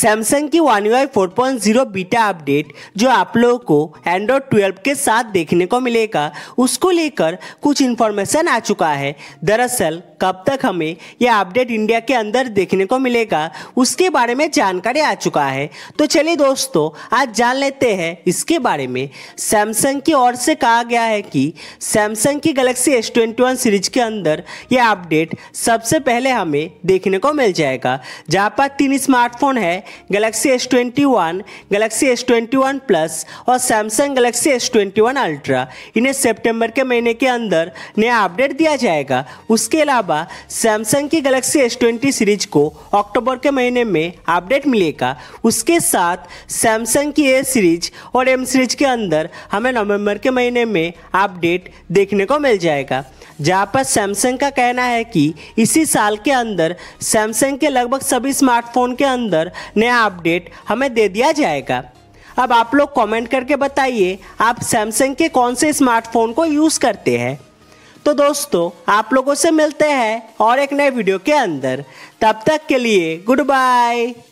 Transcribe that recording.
Samsung की one UI four point zero beta update जो आप लोगों को एंड्रॉयड ट्वेल्व के साथ देखने को मिलेगा उसको लेकर कुछ इन्फॉर्मेशन आ चुका है दरअसल कब तक हमें यह अपडेट इंडिया के अंदर देखने को मिलेगा उसके बारे में जानकारी आ चुका है तो चलिए दोस्तों आज जान लेते हैं इसके बारे में सैमसंग की ओर से कहा गया है कि सैमसंग की Galaxy S twenty one series के अंदर यह अपडेट सबसे पहले हमें देखने को मिल जाएगा जहाँ पर तीन स्मार्टफोन है Galaxy S twenty one Galaxy S twenty one plus और Samsung Galaxy S twenty one ultra इन्हें सेप्टेम्बर के महीने के अंदर नया अपडेट दिया जाएगा उसके अलावा सैमसंग की गैलेक्सी एस ट्वेंटी सीरीज को अक्टूबर के महीने में अपडेट मिलेगा उसके साथ सैमसंग की ए सीरीज और एम सीरीज के अंदर हमें नवंबर के महीने में अपडेट देखने को मिल जाएगा जहाँ पर सैमसंग का कहना है कि इसी साल के अंदर सैमसंग के लगभग सभी स्मार्टफोन के अंदर नया अपडेट हमें दे दिया जाएगा अब आप लोग कमेंट करके बताइए आप सैमसंग के कौन से स्मार्टफोन को यूज़ करते हैं तो दोस्तों आप लोगों से मिलते हैं और एक नए वीडियो के अंदर तब तक के लिए गुड बाय